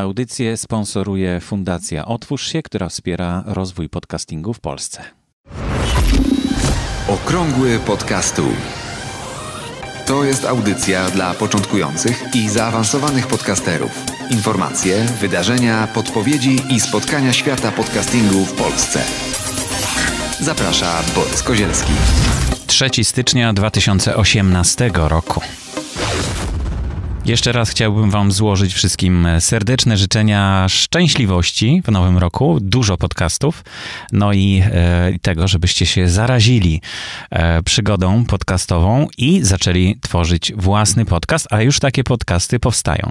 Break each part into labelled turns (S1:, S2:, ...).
S1: Audycję sponsoruje Fundacja Otwórz się, która wspiera rozwój podcastingu w Polsce. Okrągły podcastu. To jest audycja dla początkujących i zaawansowanych podcasterów. Informacje, wydarzenia, podpowiedzi i spotkania świata podcastingu w Polsce. Zaprasza Borys Kozielski. 3 stycznia 2018 roku. Jeszcze raz chciałbym Wam złożyć wszystkim e, serdeczne życzenia szczęśliwości w nowym roku, dużo podcastów, no i e, tego, żebyście się zarazili e, przygodą podcastową i zaczęli tworzyć własny podcast, a już takie podcasty powstają.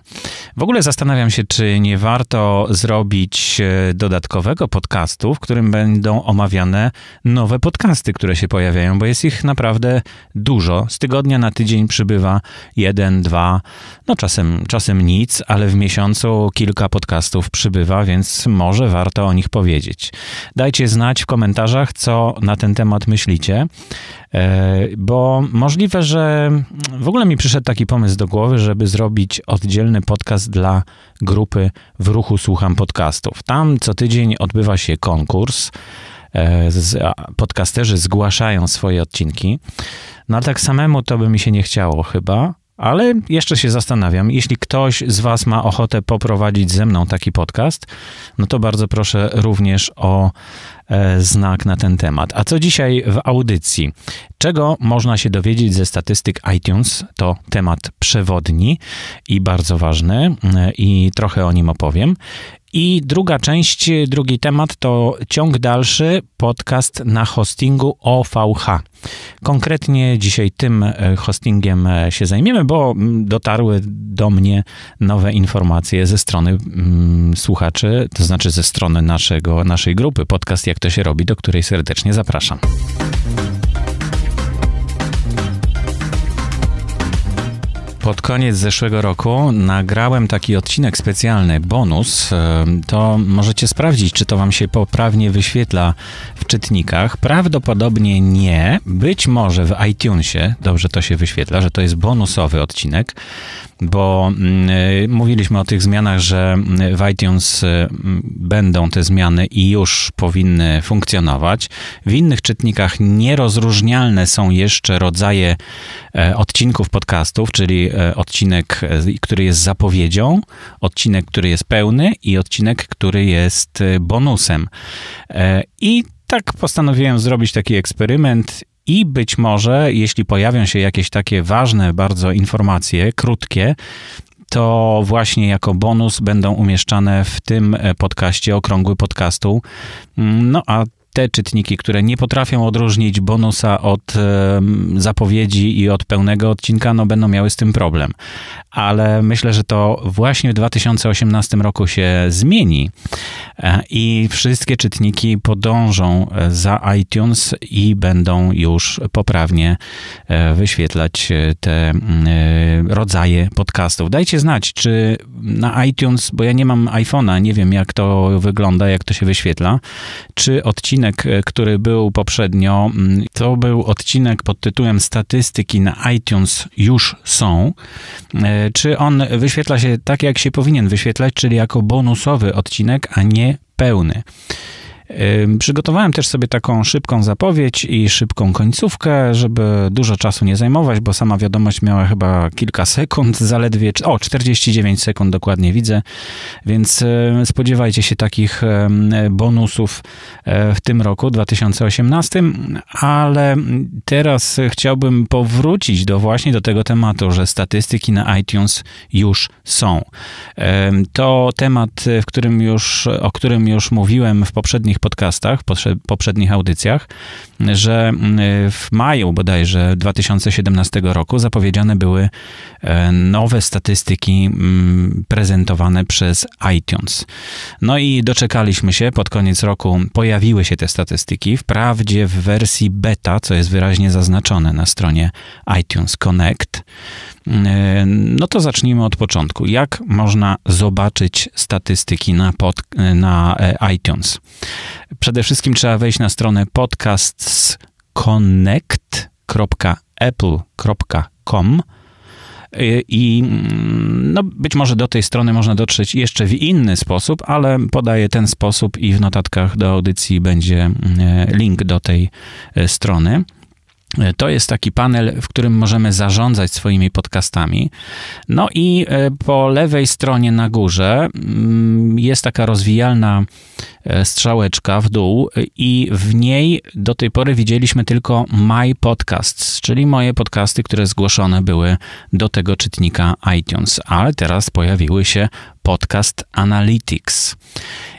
S1: W ogóle zastanawiam się, czy nie warto zrobić e, dodatkowego podcastu, w którym będą omawiane nowe podcasty, które się pojawiają, bo jest ich naprawdę dużo. Z tygodnia na tydzień przybywa jeden, dwa, no czasem, czasem nic, ale w miesiącu kilka podcastów przybywa, więc może warto o nich powiedzieć. Dajcie znać w komentarzach, co na ten temat myślicie, e, bo możliwe, że w ogóle mi przyszedł taki pomysł do głowy, żeby zrobić oddzielny podcast dla grupy w ruchu Słucham Podcastów. Tam co tydzień odbywa się konkurs e, podcasterzy zgłaszają swoje odcinki. No ale tak samemu to by mi się nie chciało chyba, ale jeszcze się zastanawiam, jeśli ktoś z Was ma ochotę poprowadzić ze mną taki podcast, no to bardzo proszę również o e, znak na ten temat. A co dzisiaj w audycji? Czego można się dowiedzieć ze statystyk iTunes? To temat przewodni i bardzo ważny, e, i trochę o nim opowiem. I druga część, drugi temat to ciąg dalszy podcast na hostingu OVH. Konkretnie dzisiaj tym e, hostingiem e, się zajmiemy, bo mm, dotarły do mnie nowe informacje ze strony mm, słuchaczy, to znaczy ze strony naszego, naszej grupy podcast Jak to się robi, do której serdecznie zapraszam. pod koniec zeszłego roku nagrałem taki odcinek specjalny, bonus. To możecie sprawdzić, czy to Wam się poprawnie wyświetla w czytnikach. Prawdopodobnie nie. Być może w iTunesie dobrze to się wyświetla, że to jest bonusowy odcinek, bo mm, e, mówiliśmy o tych zmianach, że mm, w iTunes e, mm, będą te zmiany i już powinny funkcjonować. W innych czytnikach nierozróżnialne są jeszcze rodzaje e, odcinków podcastów, czyli E, odcinek, e, który jest zapowiedzią, odcinek, który jest pełny i odcinek, który jest e, bonusem. I tak postanowiłem zrobić taki eksperyment i być może, jeśli pojawią się jakieś takie ważne bardzo informacje, krótkie, to właśnie jako bonus będą umieszczane w tym podcaście okrągły podcastu. Mm, no a te czytniki, które nie potrafią odróżnić bonusa od zapowiedzi i od pełnego odcinka, no będą miały z tym problem. Ale myślę, że to właśnie w 2018 roku się zmieni e, i wszystkie czytniki podążą e, za iTunes i będą już poprawnie e, wyświetlać te rodzaje podcastów. Dajcie znać, czy na iTunes, bo ja nie mam iPhone'a, nie wiem jak to wygląda, jak to się wyświetla, czy odcinek odcinek, e, który był poprzednio, mm, to był odcinek pod tytułem Statystyki na iTunes już są. E, czy on wyświetla się tak, jak się powinien wyświetlać, czyli jako bonusowy odcinek, a nie pełny. Przygotowałem też sobie taką szybką zapowiedź i szybką końcówkę, żeby dużo czasu nie zajmować, bo sama wiadomość miała chyba kilka sekund, zaledwie, o 49 sekund dokładnie widzę, więc y, spodziewajcie się takich bonusów e, w tym roku 2018, ale teraz chciałbym powrócić do właśnie do tego tematu, że statystyki na iTunes już są. To temat, w którym już, o którym już mówiłem w poprzednich poprzednich podcastach, poprzednich audycjach, że y, w maju bodajże 2017 roku zapowiedziane były e, nowe statystyki mm, prezentowane przez iTunes. No i doczekaliśmy się, pod koniec roku pojawiły się te statystyki, wprawdzie w wersji beta, co jest wyraźnie zaznaczone na stronie iTunes Connect. No to zacznijmy od początku. Jak można zobaczyć statystyki na, pod, na e, iTunes? Przede wszystkim trzeba wejść na stronę podcastsconnect.apple.com e, i mm, no, być może do tej strony można dotrzeć jeszcze w inny sposób, ale podaję ten sposób i w notatkach do audycji będzie mm, e, link do tej strony. To jest taki panel, w którym możemy zarządzać swoimi podcastami. No i e, po lewej stronie na górze mm, jest taka rozwijalna e, strzałeczka w dół e, i w niej do tej pory widzieliśmy tylko My Podcasts, czyli moje podcasty, które zgłoszone były do tego czytnika iTunes, ale teraz pojawiły się Podcast Analytics.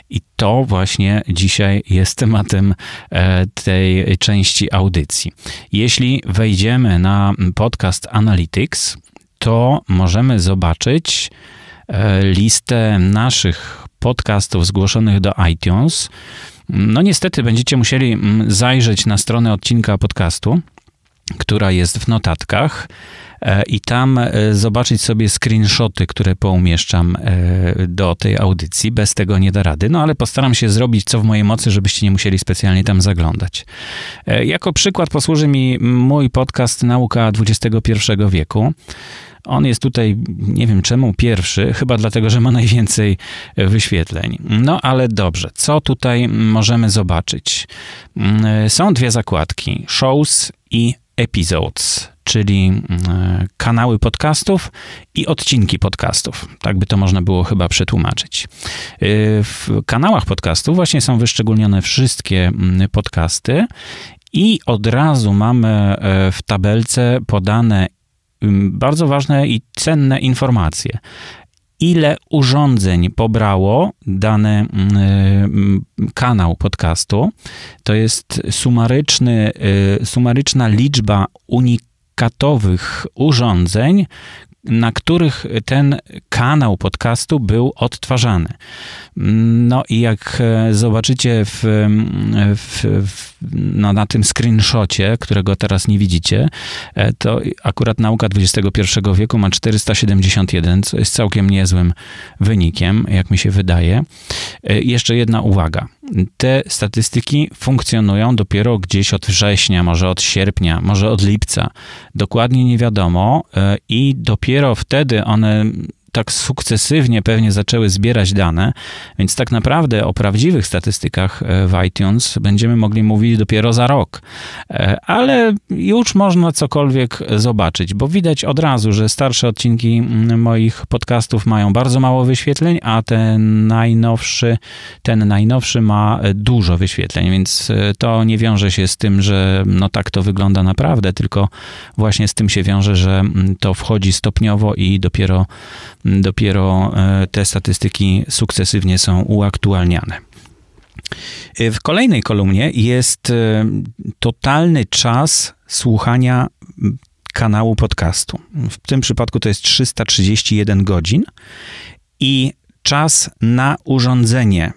S1: I to właśnie dzisiaj jest tematem e, tej części audycji. Jeśli wejdziemy na podcast Analytics, to możemy zobaczyć e, listę naszych podcastów zgłoszonych do iTunes. No niestety będziecie musieli mm, zajrzeć na stronę odcinka podcastu, która jest w notatkach. E, i tam e, zobaczyć sobie screenshoty, które poumieszczam e, do tej audycji. Bez tego nie da rady, no ale postaram się zrobić co w mojej mocy, żebyście nie musieli specjalnie tam zaglądać. Jako przykład posłuży mi mój podcast Nauka XXI wieku. On jest tutaj, nie wiem czemu, pierwszy, chyba dlatego, że ma najwięcej wyświetleń. No ale dobrze, co tutaj możemy zobaczyć? Mm, są dwie zakładki: shows i episodes, czyli mm, kanały podcastów i odcinki podcastów. Tak by to można było chyba przetłumaczyć. Y, w kanałach podcastów właśnie są wyszczególnione wszystkie mm, podcasty i od razu mamy e, w tabelce podane mm, bardzo ważne i cenne informacje ile urządzeń pobrało dany mm, y, kanał podcastu. To jest sumaryczny, y, sumaryczna liczba unikatowych urządzeń, na których ten kanał podcastu był odtwarzany. No i jak e, zobaczycie w, w, w, no na tym screenshocie, którego teraz nie widzicie, e, to akurat nauka XXI wieku ma 471, co jest całkiem niezłym wynikiem, jak mi się wydaje. E, jeszcze jedna uwaga. Te statystyki funkcjonują dopiero gdzieś od września, może od sierpnia, może od lipca. Dokładnie nie wiadomo i dopiero dopiero wtedy one tak sukcesywnie pewnie zaczęły zbierać dane, więc tak naprawdę o prawdziwych statystykach e, w iTunes będziemy mogli mówić dopiero za rok. E, ale już można cokolwiek zobaczyć, bo widać od razu, że starsze odcinki mm, moich podcastów mają bardzo mało wyświetleń, a ten najnowszy, ten najnowszy ma e, dużo wyświetleń, więc to nie wiąże się z tym, że no tak to wygląda naprawdę, tylko właśnie z tym się wiąże, że mm, to wchodzi stopniowo i dopiero dopiero e, te statystyki sukcesywnie są uaktualniane. E, w kolejnej kolumnie jest e, totalny czas słuchania kanału podcastu. W tym przypadku to jest 331 godzin i czas na urządzenie.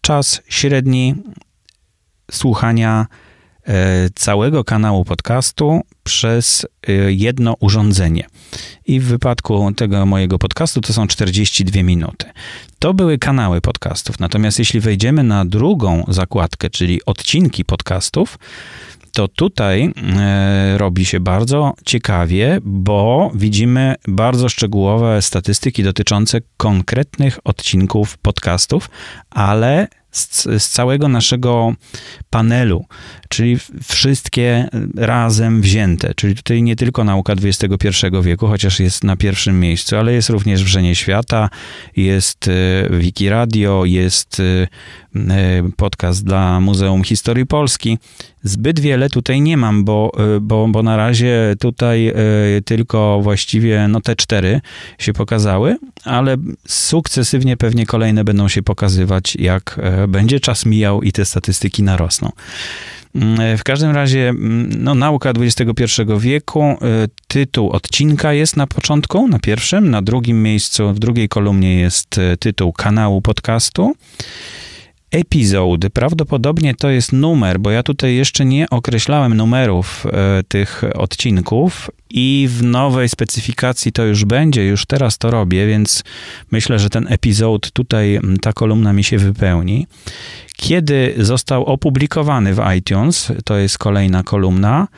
S1: Czas średni słuchania podcastu E, całego kanału podcastu przez e, jedno urządzenie. I w wypadku tego mojego podcastu to są 42 minuty. To były kanały podcastów. Natomiast jeśli wejdziemy na drugą zakładkę, czyli odcinki podcastów, to tutaj e, robi się bardzo ciekawie, bo widzimy bardzo szczegółowe statystyki dotyczące konkretnych odcinków podcastów, ale z, z całego naszego panelu, czyli wszystkie razem wzięte. Czyli tutaj nie tylko nauka XXI wieku, chociaż jest na pierwszym miejscu, ale jest również Wrzenie Świata, jest e, Wiki Radio, jest e, E, podcast dla Muzeum Historii Polski. Zbyt wiele tutaj nie mam, bo, e, bo, bo na razie tutaj e, tylko właściwie no te cztery się pokazały, ale sukcesywnie pewnie kolejne będą się pokazywać, jak będzie czas mijał i te statystyki narosną. Mm, w każdym razie, mm, no, nauka XXI wieku, tytuł odcinka jest na początku, na pierwszym, na drugim miejscu, w drugiej kolumnie jest tytuł kanału podcastu epizody. Prawdopodobnie to jest numer, bo ja tutaj jeszcze nie określałem numerów e, tych odcinków i w nowej specyfikacji to już będzie, już teraz to robię, więc myślę, że ten epizod tutaj, ta kolumna mi się wypełni. Kiedy został opublikowany w iTunes, to jest kolejna kolumna,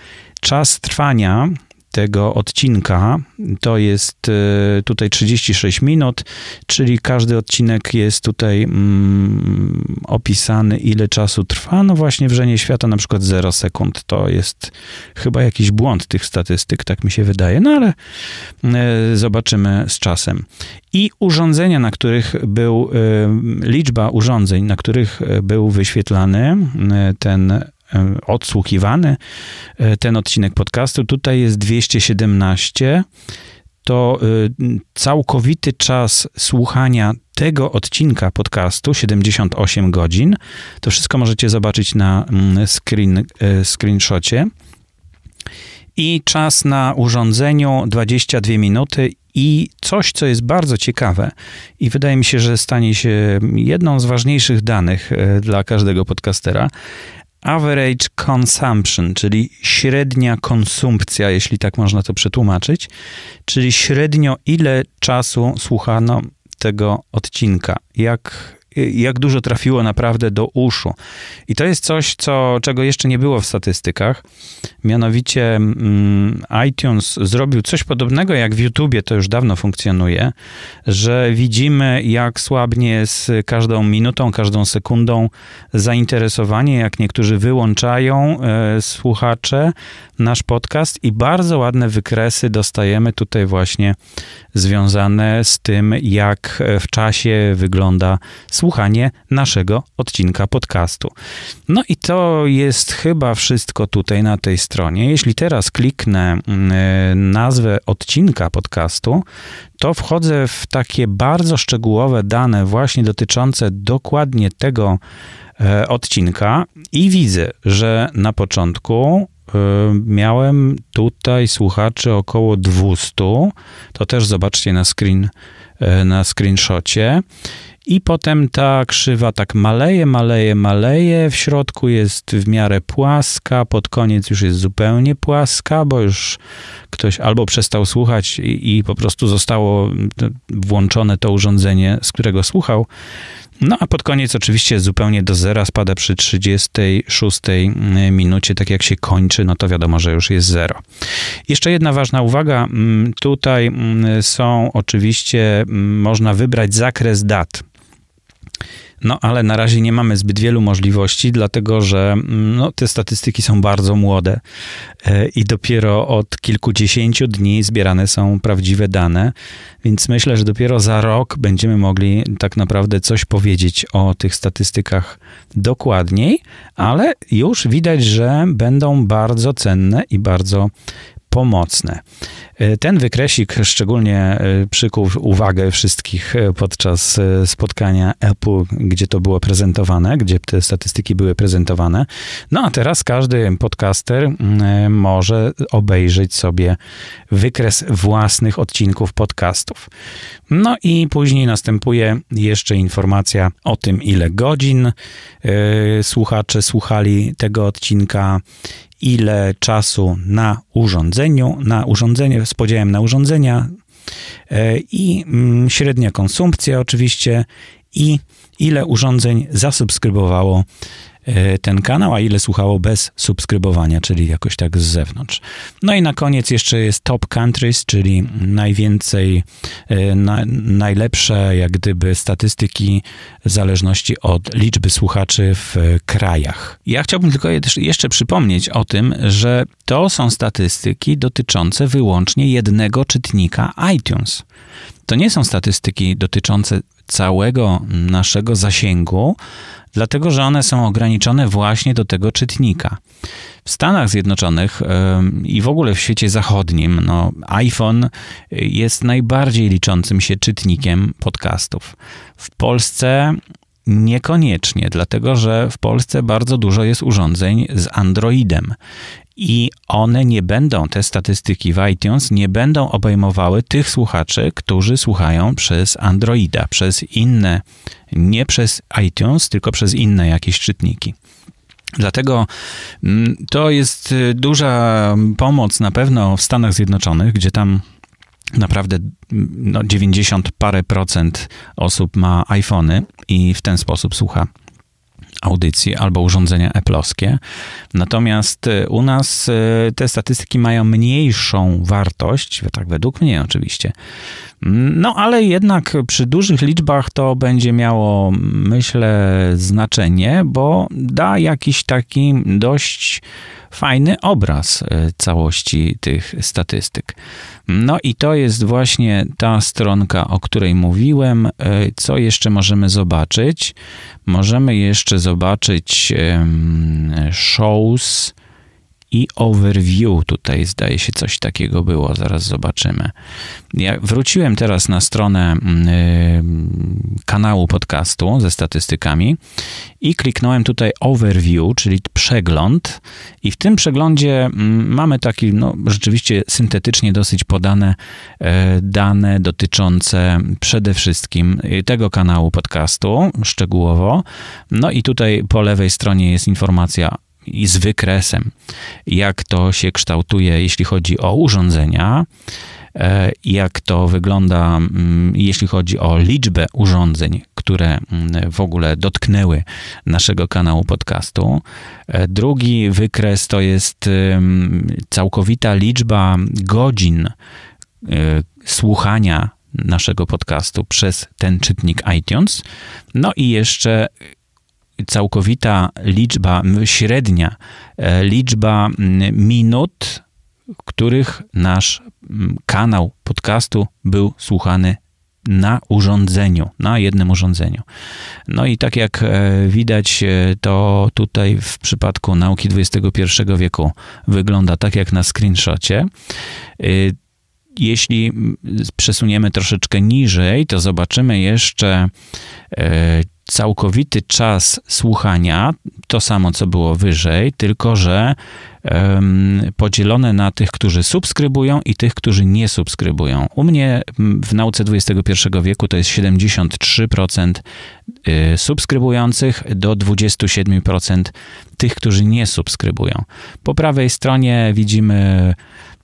S1: czas trwania tego odcinka. To jest e, tutaj 36 minut, czyli każdy odcinek jest tutaj mm, opisany, ile czasu trwa. No właśnie w Świata na przykład 0 sekund. To jest chyba jakiś błąd tych statystyk, tak mi się wydaje, no ale e, zobaczymy z czasem. I urządzenia, na których był, e, liczba urządzeń, na których był wyświetlany y, ten E, odsłuchiwany e, ten odcinek podcastu. Tutaj jest 217. To e, całkowity czas słuchania tego odcinka podcastu, 78 godzin. To wszystko możecie zobaczyć na mm, screen, screenshocie. I czas na urządzeniu 22 minuty i coś, co jest bardzo ciekawe i wydaje mi się, że stanie się jedną z ważniejszych danych dla każdego podcastera, average consumption, czyli średnia konsumpcja, jeśli tak można to przetłumaczyć, czyli średnio ile czasu słuchano tego odcinka, jak jak dużo trafiło naprawdę do uszu. I to jest coś, co, czego jeszcze nie było w statystykach. Mianowicie mm, iTunes zrobił coś podobnego jak w YouTubie, to już dawno funkcjonuje, że widzimy, jak słabnie z każdą minutą, każdą sekundą zainteresowanie, jak niektórzy wyłączają y, słuchacze, nasz podcast i bardzo ładne wykresy dostajemy tutaj właśnie związane z tym, jak e, w czasie wygląda słuchanie naszego odcinka podcastu. No i to jest chyba wszystko tutaj na tej stronie. Jeśli teraz kliknę mm, e, nazwę odcinka podcastu, to wchodzę w takie bardzo szczegółowe dane właśnie dotyczące dokładnie tego e, odcinka i widzę, że na początku Y, miałem tutaj słuchaczy około 200. To też zobaczcie na screen, y, na screenshocie. I potem ta krzywa tak maleje, maleje, maleje. W środku jest w miarę płaska, pod koniec już jest zupełnie płaska, bo już ktoś albo przestał słuchać i, i po prostu zostało y, włączone to urządzenie, z którego słuchał. No a pod koniec oczywiście zupełnie do zera spada przy 36 mm, minucie, tak jak się kończy, no to wiadomo, że już jest zero. Jeszcze jedna ważna uwaga, mm, tutaj mm, są oczywiście, można wybrać zakres dat. No ale na razie nie mamy zbyt wielu możliwości, dlatego że mm, no, te statystyki są bardzo młode e, i dopiero od kilkudziesięciu dni zbierane są prawdziwe dane, więc myślę, że dopiero za rok będziemy mogli tak naprawdę coś powiedzieć o tych statystykach dokładniej, ale już widać, że będą bardzo cenne i bardzo pomocne. E, ten wykresik szczególnie e, przykuł uwagę wszystkich e, podczas spotkania Apple, gdzie to było prezentowane, gdzie te statystyki były prezentowane. No a teraz każdy podcaster może obejrzeć sobie wykres własnych odcinków podcastów. No i później następuje jeszcze informacja o tym, ile godzin słuchacze słuchali tego odcinka, ile czasu na urządzeniu, na urządzenie, z podziałem na urządzenia e, i mm, średnia konsumpcja oczywiście i ile urządzeń zasubskrybowało E, ten kanał, a ile słuchało bez subskrybowania, czyli jakoś tak z zewnątrz. No i na koniec jeszcze jest Top Countries, czyli najwięcej, e, na, najlepsze jak gdyby statystyki w zależności od liczby słuchaczy w krajach. Ja chciałbym tylko jeszcze przypomnieć o tym, że to są statystyki dotyczące wyłącznie jednego czytnika iTunes. To nie są statystyki dotyczące całego naszego zasięgu, dlatego że one są ograniczone właśnie do tego czytnika. W Stanach Zjednoczonych i w ogóle w świecie zachodnim no, iPhone jest najbardziej liczącym się czytnikiem podcastów. W Polsce Niekoniecznie, dlatego że w Polsce bardzo dużo jest urządzeń z Androidem i one nie będą, te statystyki w iTunes nie będą obejmowały tych słuchaczy, którzy słuchają przez Androida, przez inne, nie przez iTunes, tylko przez inne jakieś czytniki. Dlatego mm, to jest y, duża mm, pomoc na pewno w Stanach Zjednoczonych, gdzie tam naprawdę no, 90 parę procent osób ma iPhony i w ten sposób słucha audycji albo urządzenia Apple'owskie. Natomiast y, u nas y, te statystyki mają mniejszą wartość, tak według mnie oczywiście. Mm, no ale jednak przy dużych liczbach to będzie miało, myślę, znaczenie, bo da jakiś taki dość fajny obraz e, całości tych statystyk. No i to jest właśnie ta stronka, o której mówiłem. E, co jeszcze możemy zobaczyć? Możemy jeszcze zobaczyć shows i overview. Tutaj zdaje się coś takiego było, zaraz zobaczymy. Ja wróciłem teraz na stronę yy, kanału podcastu ze statystykami i kliknąłem tutaj overview, czyli przegląd i w tym przeglądzie mm, mamy taki, no rzeczywiście syntetycznie dosyć podane yy, dane dotyczące przede wszystkim y, tego kanału podcastu szczegółowo. No i tutaj po lewej stronie jest informacja i z wykresem, jak to się kształtuje, jeśli chodzi o urządzenia, e, jak to wygląda, mm, jeśli chodzi o liczbę urządzeń, które mm, w ogóle dotknęły naszego kanału podcastu. E, drugi wykres to jest mm, całkowita liczba godzin e, słuchania naszego podcastu przez ten czytnik iTunes. No i jeszcze całkowita liczba, średnia e, liczba minut, których nasz kanał podcastu był słuchany na urządzeniu, na jednym urządzeniu. No i tak jak e, widać, e, to tutaj w przypadku nauki XXI wieku wygląda tak jak na screenshocie. Jeśli przesuniemy troszeczkę niżej, to zobaczymy jeszcze całkowity czas słuchania, to samo co było wyżej, tylko że um, podzielone na tych, którzy subskrybują i tych, którzy nie subskrybują. U mnie w nauce XXI wieku to jest 73% y, subskrybujących do 27% tych, którzy nie subskrybują. Po prawej stronie widzimy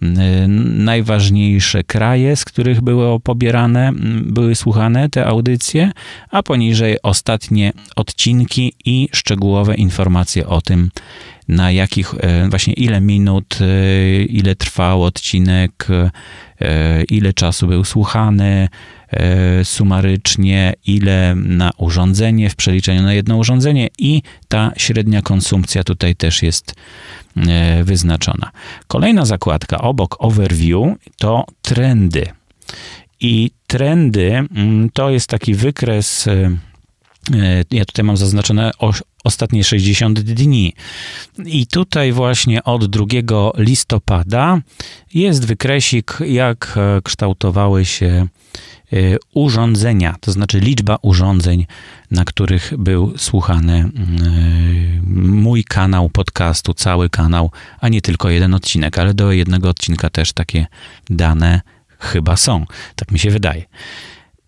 S1: Y, najważniejsze kraje, z których były pobierane, były słuchane te audycje, a poniżej ostatnie odcinki i szczegółowe informacje o tym, na jakich, y, właśnie ile minut, y, ile trwał odcinek, E, ile czasu był słuchany e, sumarycznie, ile na urządzenie w przeliczeniu na jedno urządzenie i ta średnia konsumpcja tutaj też jest e, wyznaczona. Kolejna zakładka obok overview to trendy. I trendy mm, to jest taki wykres. Ja tutaj mam zaznaczone ostatnie 60 dni. I tutaj właśnie od 2 listopada jest wykresik, jak e, kształtowały się e, urządzenia, to znaczy liczba urządzeń, na których był słuchany mm, e, mój kanał podcastu, cały kanał, a nie tylko jeden odcinek, ale do jednego odcinka też takie dane chyba są. Tak mi się wydaje.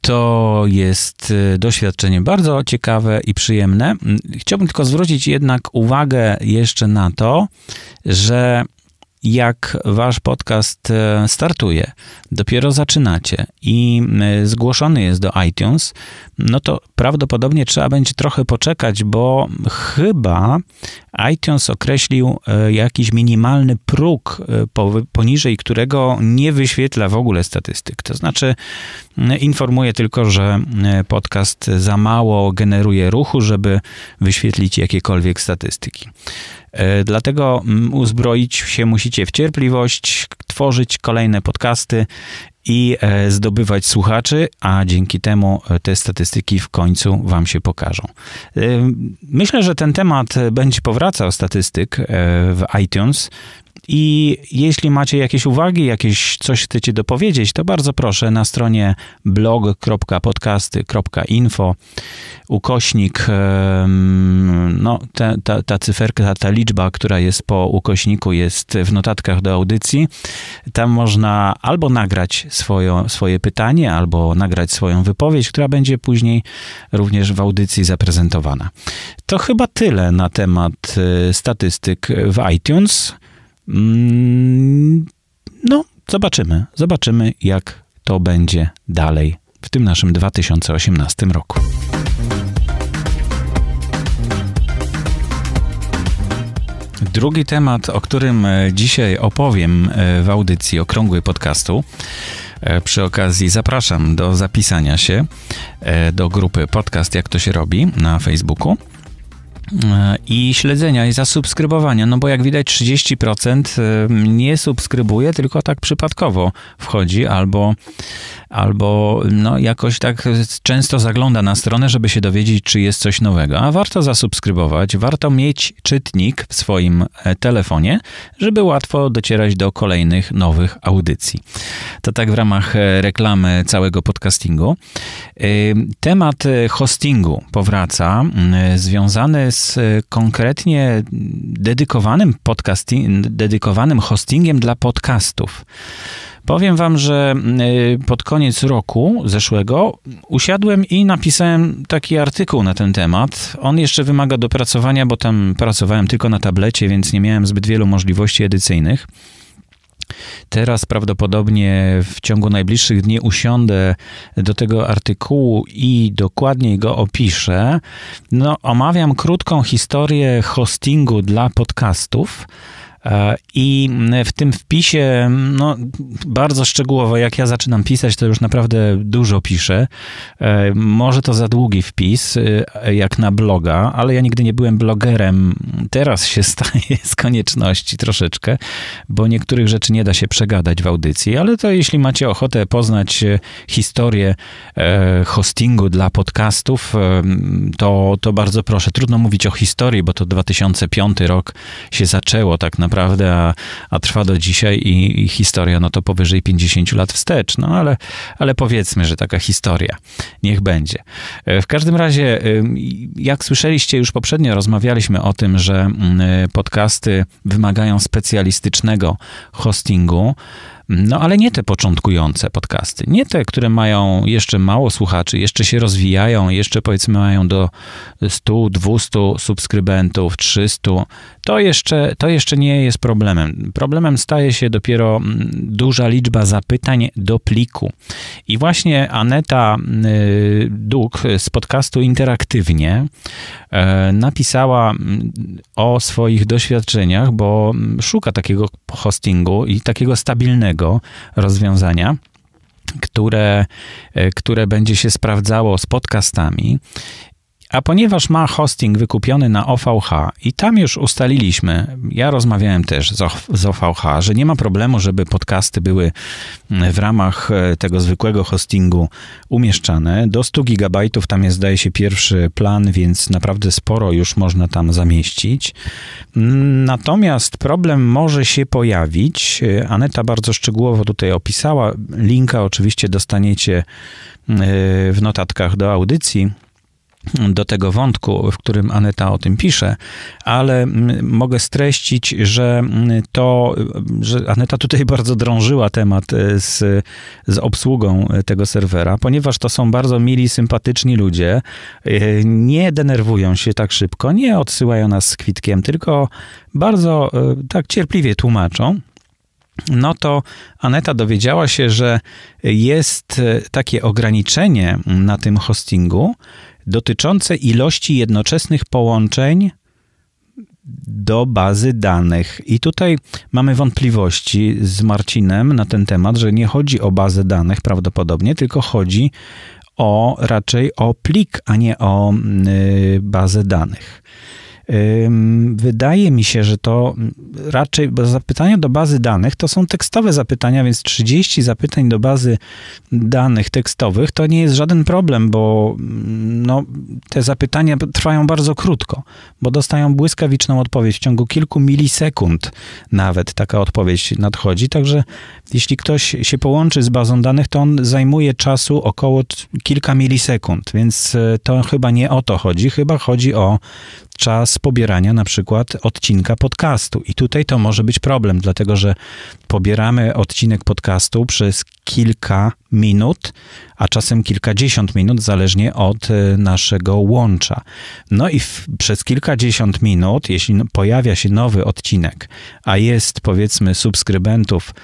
S1: To jest y, doświadczenie bardzo ciekawe i przyjemne. Chciałbym tylko zwrócić jednak uwagę jeszcze na to, że jak wasz podcast e, startuje, dopiero zaczynacie i e, zgłoszony jest do iTunes, no to prawdopodobnie trzeba będzie trochę poczekać, bo chyba iTunes określił e, jakiś minimalny próg, poniżej którego nie wyświetla w ogóle statystyk. To znaczy, informuje tylko, że podcast za mało generuje ruchu, żeby wyświetlić jakiekolwiek statystyki. E, dlatego mm, uzbroić się musicie w cierpliwość, tworzyć kolejne podcasty i e, zdobywać słuchaczy, a dzięki temu e, te statystyki w końcu Wam się pokażą. Myślę, że ten temat będzie powracał statystyk w iTunes. I jeśli macie jakieś uwagi, jakieś coś chcecie dopowiedzieć, to bardzo proszę na stronie blog.podcasty.info ukośnik, no ta, ta, ta cyferka, ta, ta liczba, która jest po ukośniku jest w notatkach do audycji. Tam można albo nagrać swoje, swoje pytanie, albo nagrać swoją wypowiedź, która będzie później również w audycji zaprezentowana. To chyba tyle na temat y, statystyk w iTunes. Mm, no, zobaczymy. Zobaczymy, jak to będzie dalej w tym naszym 2018 roku. Drugi temat, o którym e, dzisiaj opowiem e, w audycji Okrągłej Podcastu. E, przy okazji zapraszam do zapisania się do grupy Podcast Jak to się robi na Facebooku i śledzenia i zasubskrybowania, no bo jak widać 30% e, nie subskrybuje, tylko tak przypadkowo wchodzi albo, albo no jakoś tak często zagląda na stronę, żeby się dowiedzieć, czy jest coś nowego. A warto zasubskrybować, warto mieć czytnik w swoim e, telefonie, żeby łatwo docierać do kolejnych nowych audycji. To tak w ramach e, reklamy całego podcastingu. Temat hostingu powraca, mm, związany jest konkretnie dedykowanym podcasting, dedykowanym hostingiem dla podcastów. Powiem wam, że e, pod koniec roku zeszłego usiadłem i napisałem taki artykuł na ten temat. On jeszcze wymaga dopracowania, bo tam pracowałem tylko na tablecie, więc nie miałem zbyt wielu możliwości edycyjnych. Teraz prawdopodobnie w ciągu najbliższych dni usiądę do tego artykułu i dokładniej go opiszę. No, omawiam krótką historię hostingu dla podcastów. E, I w tym wpisie, no, bardzo szczegółowo, jak ja zaczynam pisać, to już naprawdę dużo piszę. E, może to za długi wpis, e, jak na bloga, ale ja nigdy nie byłem blogerem. Teraz się staje z konieczności troszeczkę, bo niektórych rzeczy nie da się przegadać w audycji, ale to jeśli macie ochotę poznać historię hostingu dla podcastów, to, to bardzo proszę. Trudno mówić o historii, bo to 2005 rok się zaczęło tak naprawdę naprawdę, a, a trwa do dzisiaj i, i, historia, no to powyżej 50 lat wstecz, no ale, ale powiedzmy, że taka historia. Niech będzie. E, w każdym razie, y, jak słyszeliście już poprzednio, rozmawialiśmy o tym, że mm, y, podcasty wymagają specjalistycznego hostingu, no ale nie te początkujące podcasty, nie te, które mają jeszcze mało słuchaczy, jeszcze się rozwijają, jeszcze powiedzmy mają do 100, 200 subskrybentów, 300. To jeszcze, to jeszcze nie jest problemem. Problemem staje się dopiero mm, duża liczba zapytań do pliku. I właśnie Aneta y, Duk z podcastu Interaktywnie e, napisała mm, o swoich doświadczeniach, bo mm, szuka takiego hostingu i takiego stabilnego rozwiązania które, e, które będzie się sprawdzało z podcastami a ponieważ ma hosting wykupiony na OVH i tam już ustaliliśmy, ja rozmawiałem też z OVH, że nie ma problemu, żeby podcasty były mm, w ramach e, tego zwykłego hostingu umieszczane. Do 100 GB tam jest, zdaje się, pierwszy plan, więc naprawdę sporo już można tam zamieścić. Natomiast problem może się pojawić. E, Aneta bardzo szczegółowo tutaj opisała. Linka oczywiście dostaniecie e, w notatkach do audycji do tego wątku, w którym Aneta o tym pisze, ale mogę streścić, że to, że Aneta tutaj bardzo drążyła temat e, z, z obsługą e, tego serwera, ponieważ to są bardzo mili, sympatyczni ludzie. E, nie denerwują się tak szybko, nie odsyłają nas z kwitkiem, tylko bardzo tak cierpliwie tłumaczą. No to Aneta dowiedziała się, że jest takie ograniczenie na tym hostingu, dotyczące ilości jednoczesnych połączeń do bazy danych. I tutaj mamy wątpliwości z Marcinem na ten temat, że nie chodzi o bazę danych prawdopodobnie, tylko chodzi o raczej o plik, a nie o y, bazę danych. Wydaje mi się, że to raczej, bo zapytania do bazy danych to są tekstowe zapytania, więc 30 zapytań do bazy danych tekstowych to nie jest żaden problem, bo mm, no, te zapytania trwają bardzo krótko, bo dostają błyskawiczną odpowiedź w ciągu kilku milisekund nawet taka odpowiedź nadchodzi. Także jeśli ktoś się połączy z bazą danych, to on zajmuje czasu około kilka milisekund, więc e, to chyba nie o to chodzi, chyba chodzi o czas pobierania na przykład odcinka podcastu. I tutaj to może być problem, dlatego że pobieramy odcinek podcastu przez kilka minut, a czasem kilkadziesiąt minut, zależnie od e, naszego łącza. No i w, przez kilkadziesiąt minut, jeśli pojawia się nowy odcinek, a jest powiedzmy subskrybentów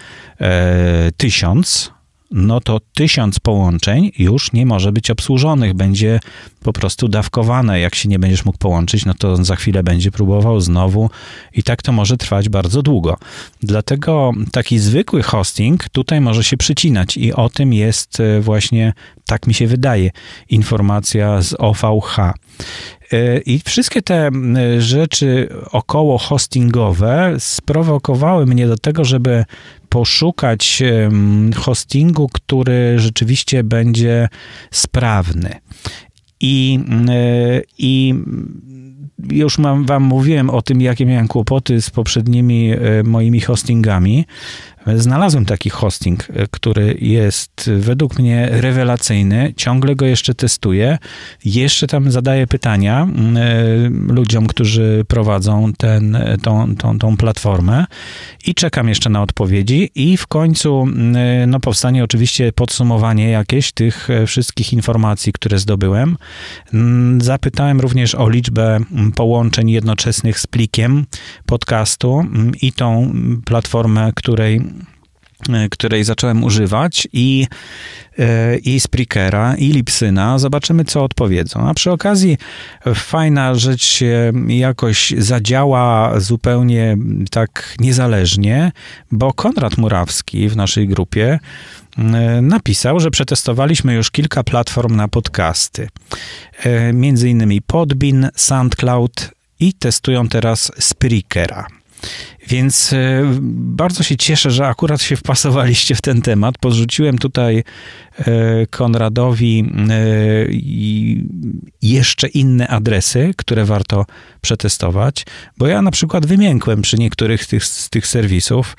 S1: e, tysiąc, no to tysiąc połączeń już nie może być obsłużonych, będzie po prostu dawkowane. Jak się nie będziesz mógł połączyć, no to za chwilę będzie próbował znowu i tak to może trwać bardzo długo. Dlatego taki zwykły hosting tutaj może się przycinać i o tym jest e, właśnie, tak mi się wydaje, informacja z OVH. E, I wszystkie te rzeczy około hostingowe sprowokowały mnie do tego, żeby poszukać hostingu, który rzeczywiście będzie sprawny. I, mm, e, i już mam, wam mówiłem o tym, jakie miałem kłopoty z poprzednimi e, moimi hostingami. Znalazłem taki hosting, e, który jest e, według mnie rewelacyjny, ciągle go jeszcze testuję, jeszcze tam zadaję pytania e, ludziom, którzy prowadzą ten, tą, tą, tą platformę i czekam jeszcze na odpowiedzi i w końcu no, powstanie oczywiście podsumowanie jakieś tych wszystkich informacji, które zdobyłem. Zapytałem również o liczbę połączeń jednoczesnych z plikiem podcastu i tą platformę, której E, której zacząłem używać i, e, i Sprickera, i Lipsyna. Zobaczymy, co odpowiedzą. A przy okazji fajna rzecz jakoś zadziała zupełnie tak niezależnie, bo Konrad Murawski w naszej grupie e, napisał, że przetestowaliśmy już kilka platform na podcasty. Między innymi Podbin, SoundCloud i testują teraz Sprickera. Więc e, bardzo się cieszę, że akurat się wpasowaliście w ten temat. Podrzuciłem tutaj e, Konradowi e, jeszcze inne adresy, które warto przetestować, bo ja na przykład wymiękłem przy niektórych tych, z tych serwisów,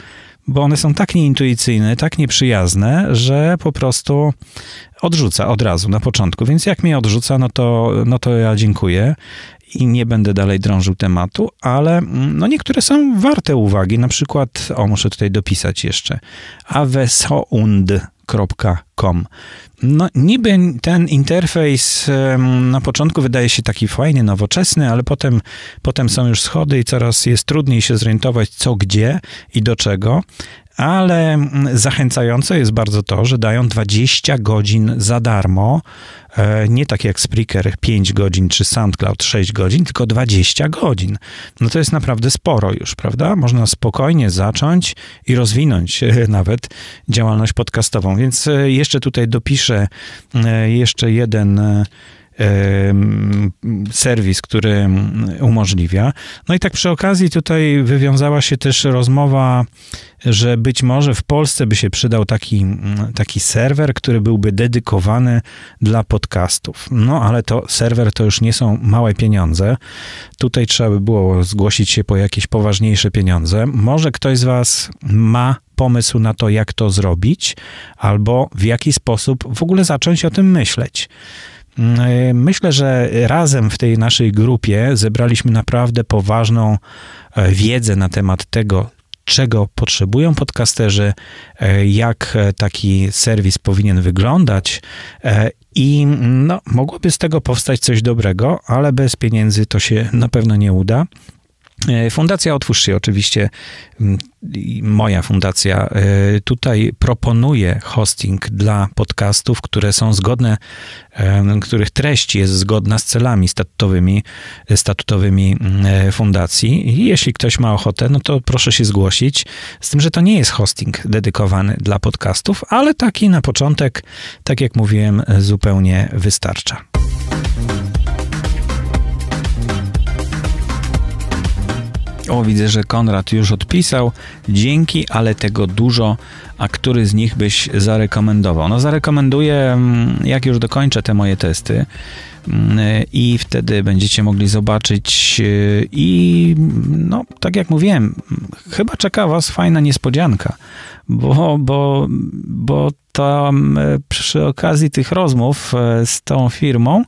S1: bo one są tak nieintuicyjne, tak nieprzyjazne, że po prostu odrzuca od razu na początku. Więc jak mnie odrzuca, no to, no to ja dziękuję i nie będę dalej drążył tematu, ale mm, no niektóre są warte uwagi. Na przykład, o muszę tutaj dopisać jeszcze, avesound.com. No, niby ten interfejs na początku wydaje się taki fajny, nowoczesny, ale potem, potem są już schody i coraz jest trudniej się zorientować, co gdzie i do czego ale mm, zachęcające jest bardzo to, że dają 20 godzin za darmo. E, nie tak jak Spreaker 5 godzin czy SoundCloud 6 godzin, tylko 20 godzin. No to jest naprawdę sporo już, prawda? Można spokojnie zacząć i rozwinąć e, nawet działalność podcastową. Więc e, jeszcze tutaj dopiszę jeszcze jeden serwis, który umożliwia. No i tak przy okazji tutaj wywiązała się też rozmowa, że być może w Polsce by się przydał taki, taki serwer, który byłby dedykowany dla podcastów. No ale to serwer to już nie są małe pieniądze. Tutaj trzeba by było zgłosić się po jakieś poważniejsze pieniądze. Może ktoś z Was ma pomysł na to, jak to zrobić, albo w jaki sposób w ogóle zacząć o tym myśleć. Mm, y, myślę, że razem w tej naszej grupie zebraliśmy naprawdę poważną e, wiedzę na temat tego, czego potrzebują podcasterzy, e, jak e, taki serwis powinien wyglądać i no, mogłoby z tego powstać coś dobrego, ale bez pieniędzy to się na pewno nie uda. E, fundacja Otwórz się oczywiście, moja fundacja e, tutaj proponuje hosting dla podcastów, które są zgodne, e, których treść jest zgodna z celami statutowymi, statutowymi fundacji. I jeśli ktoś ma ochotę, no to proszę się zgłosić, z tym, że to nie jest hosting dedykowany dla podcastów, ale taki na początek, tak jak mówiłem, zupełnie wystarcza. O, widzę, że Konrad już odpisał. Dzięki, ale tego dużo. A który z nich byś zarekomendował? No, zarekomenduję, mm, jak już dokończę te moje testy. Mm, I wtedy będziecie mogli zobaczyć. Y, I no, tak jak mówiłem, chyba czeka Was fajna niespodzianka, bo, bo, bo tam y, przy okazji tych rozmów y, z tą firmą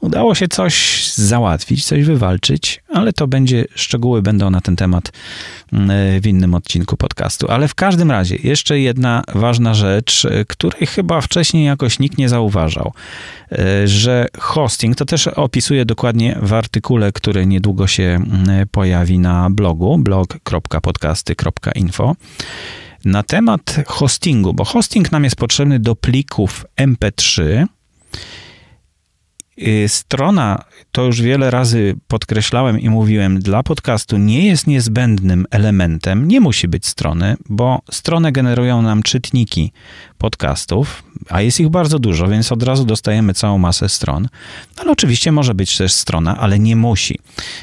S1: Udało się coś załatwić, coś wywalczyć, ale to będzie, szczegóły będą na ten temat mm, w innym odcinku podcastu. Ale w każdym razie, jeszcze jedna ważna rzecz, e, której chyba wcześniej jakoś nikt nie zauważał, e, że hosting, to też opisuję dokładnie w artykule, który niedługo się mm, pojawi na blogu blog.podcasty.info na temat hostingu, bo hosting nam jest potrzebny do plików MP3 Y, strona, to już wiele razy podkreślałem i mówiłem, dla podcastu nie jest niezbędnym elementem, nie musi być strony, bo strony generują nam czytniki podcastów, a jest ich bardzo dużo, więc od razu dostajemy całą masę stron. Ale oczywiście może być też strona, ale nie musi.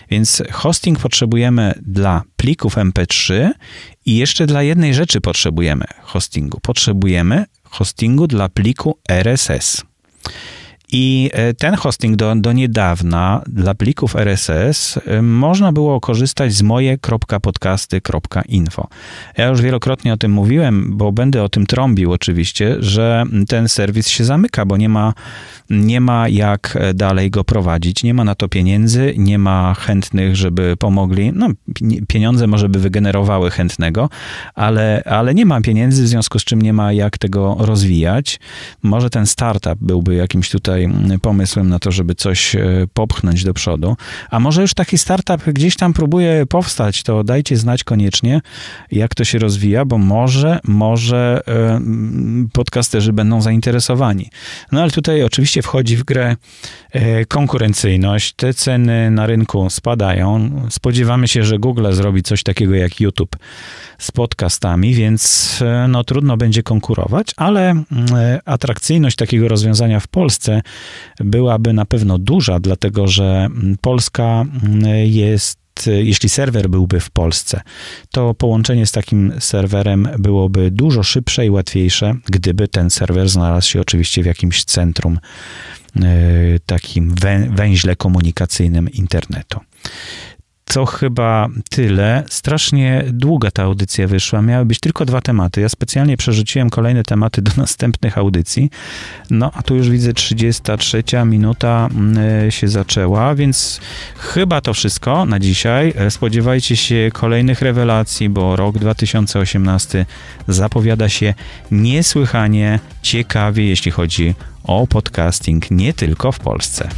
S1: Więc hosting potrzebujemy dla plików MP3 i jeszcze dla jednej rzeczy potrzebujemy hostingu. Potrzebujemy hostingu dla pliku RSS. I e, ten hosting do, do niedawna dla plików RSS e, można było korzystać z moje.podcasty.info. Ja już wielokrotnie o tym mówiłem, bo będę o tym trąbił oczywiście, że ten serwis się zamyka, bo nie ma, nie ma jak e, dalej go prowadzić. Nie ma na to pieniędzy, nie ma chętnych, żeby pomogli. No, pieniądze może by wygenerowały chętnego, ale, ale nie ma pieniędzy, w związku z czym nie ma jak tego rozwijać. Może ten startup byłby jakimś tutaj tutaj pomysłem na to, żeby coś e, popchnąć do przodu. A może już taki startup gdzieś tam próbuje powstać, to dajcie znać koniecznie, jak to się rozwija, bo może, może e, podcasterzy będą zainteresowani. No ale tutaj oczywiście wchodzi w grę e, konkurencyjność. Te ceny na rynku spadają. Spodziewamy się, że Google zrobi coś takiego jak YouTube z podcastami, więc no, trudno będzie konkurować, ale mm, atrakcyjność takiego rozwiązania w Polsce byłaby na pewno duża, dlatego że mm, Polska mm, jest jeśli serwer byłby w Polsce, to połączenie z takim serwerem byłoby dużo szybsze i łatwiejsze, gdyby ten serwer znalazł się oczywiście w jakimś centrum, e, takim węźle komunikacyjnym internetu to chyba tyle. Strasznie długa ta audycja wyszła. Miały być tylko dwa tematy. Ja specjalnie przerzuciłem kolejne tematy do następnych audycji. No a tu już widzę 33 minuta mm, się zaczęła, więc chyba to wszystko na dzisiaj. Spodziewajcie się kolejnych rewelacji, bo rok 2018 zapowiada się niesłychanie ciekawie, jeśli chodzi o podcasting nie tylko w Polsce.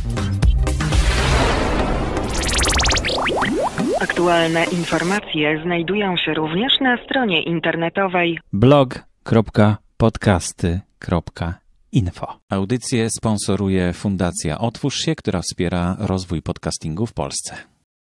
S1: Aktualne informacje znajdują się również na stronie internetowej blog.podcasty.info. Audycję sponsoruje Fundacja Otwórz się, która wspiera rozwój podcastingu w Polsce.